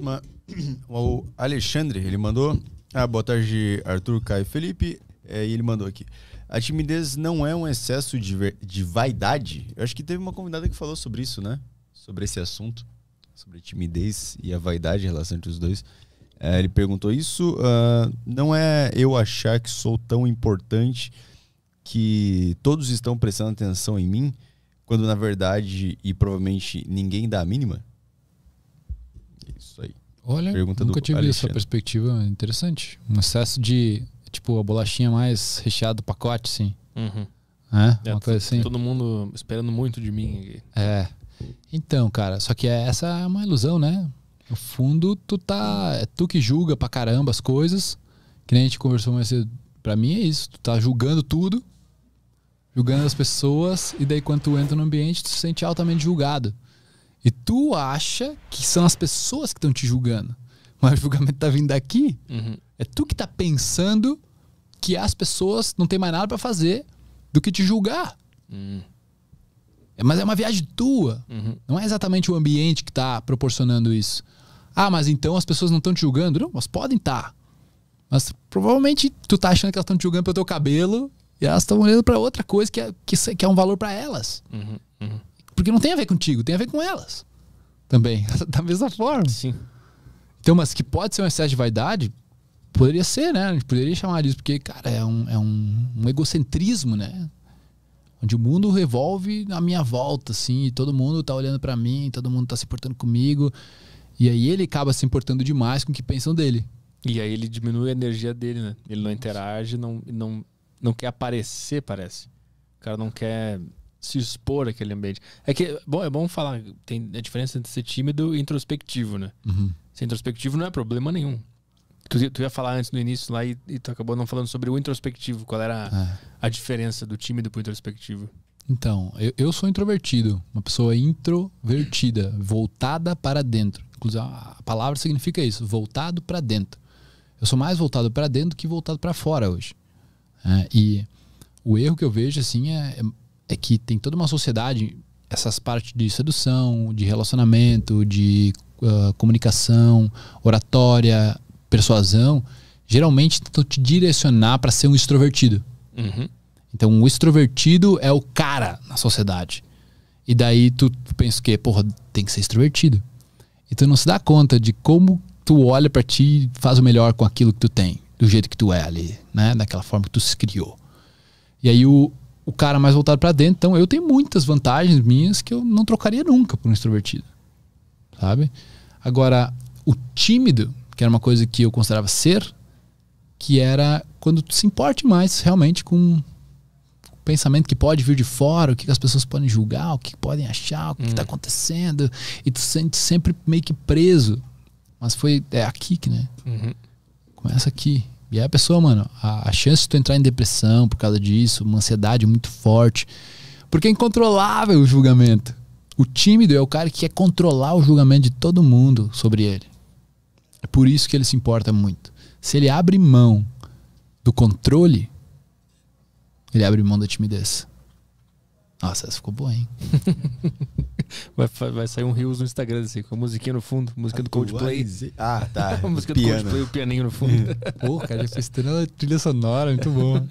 próxima, o Alexandre, ele mandou. Ah, boa tarde, Arthur, Caio Felipe. É, e ele mandou aqui. A timidez não é um excesso de, de vaidade? Eu acho que teve uma convidada que falou sobre isso, né? Sobre esse assunto. Sobre a timidez e a vaidade em relação entre os dois. É, ele perguntou isso. Uh, não é eu achar que sou tão importante que todos estão prestando atenção em mim, quando na verdade e provavelmente ninguém dá a mínima? Isso aí. Olha, Pergunta nunca tive Alexandre. essa perspectiva é interessante. Um excesso de, tipo, a bolachinha mais recheada do pacote, sim. Uhum. É, é, uma coisa assim. Todo mundo esperando muito de mim É. Então, cara, só que é, essa é uma ilusão, né? No fundo, tu tá. É tu que julga pra caramba as coisas. Que nem a gente conversou mais cedo. Pra mim é isso. Tu tá julgando tudo, julgando as pessoas, e daí quando tu entra no ambiente, tu se sente altamente julgado. E tu acha que são as pessoas que estão te julgando. Mas o julgamento tá vindo daqui. Uhum. É tu que tá pensando que as pessoas não têm mais nada para fazer do que te julgar. Uhum. É, mas é uma viagem tua. Uhum. Não é exatamente o ambiente que tá proporcionando isso. Ah, mas então as pessoas não estão te julgando? Não, elas podem estar. Tá. Mas provavelmente tu tá achando que elas estão te julgando pelo teu cabelo e elas estão olhando para outra coisa que é, que, que, é um valor para elas. Uhum. uhum. Porque não tem a ver contigo, tem a ver com elas também, da mesma forma. Sim. Então, mas que pode ser um excesso de vaidade, poderia ser, né? A gente poderia chamar disso, porque, cara, é um, é um, um egocentrismo, né? Onde o mundo revolve à minha volta, assim, e todo mundo tá olhando para mim, todo mundo tá se importando comigo. E aí ele acaba se importando demais com o que pensam dele. E aí ele diminui a energia dele, né? Ele não interage, não, não, não quer aparecer, parece. O cara não quer se expor àquele ambiente. É que bom, é bom falar, tem a diferença entre ser tímido e introspectivo, né? Uhum. Ser introspectivo não é problema nenhum. Tu, tu ia falar antes no início lá e, e, tu acabou não falando sobre o introspectivo. Qual era a, é. a diferença do tímido pro introspectivo? Então, eu, eu sou introvertido, uma pessoa introvertida, voltada para dentro. Inclusive, a palavra significa isso, voltado para dentro. Eu sou mais voltado para dentro que voltado para fora hoje. É, e o erro que eu vejo assim é, é é que tem toda uma sociedade, essas partes de sedução, de relacionamento, de uh, comunicação, oratória, persuasão, geralmente tentam te direcionar para ser um extrovertido. Uhum. Então, o extrovertido é o cara na sociedade. E daí tu, pensa que, porra, tem que ser extrovertido. E tu não se dá conta de como tu olha para ti e faz o melhor com aquilo que tu tem, do jeito que tu é ali, né? Daquela forma que tu se criou. E aí o, o cara mais voltado para dentro. Então eu tenho muitas vantagens minhas que eu não trocaria nunca por um extrovertido. Sabe? Agora, o tímido, que era uma coisa que eu considerava ser, que era quando tu se importe mais realmente com o pensamento que pode vir de fora, o que, as pessoas podem julgar, o que podem achar, o que hum. está acontecendo. E tu sente sempre meio que preso. Mas foi é aqui que, né? Uhum. Começa aqui. E aí a pessoa, mano, a, a chance de tu entrar em depressão por causa disso, uma ansiedade muito forte. Porque é incontrolável o julgamento. O tímido é o cara que quer controlar o julgamento de todo mundo sobre ele. É por isso que ele se importa muito. Se ele abre mão do controle, ele abre mão da timidez. Nossa, essa ficou boa, hein? vai, vai sair um rios no Instagram, assim, com a musiquinha no fundo, música do Coldplay. Ah, tá. a música do Coldplay Coldplay, o pianinho no fundo. Pô, cara, já fez trilha sonora, muito bom.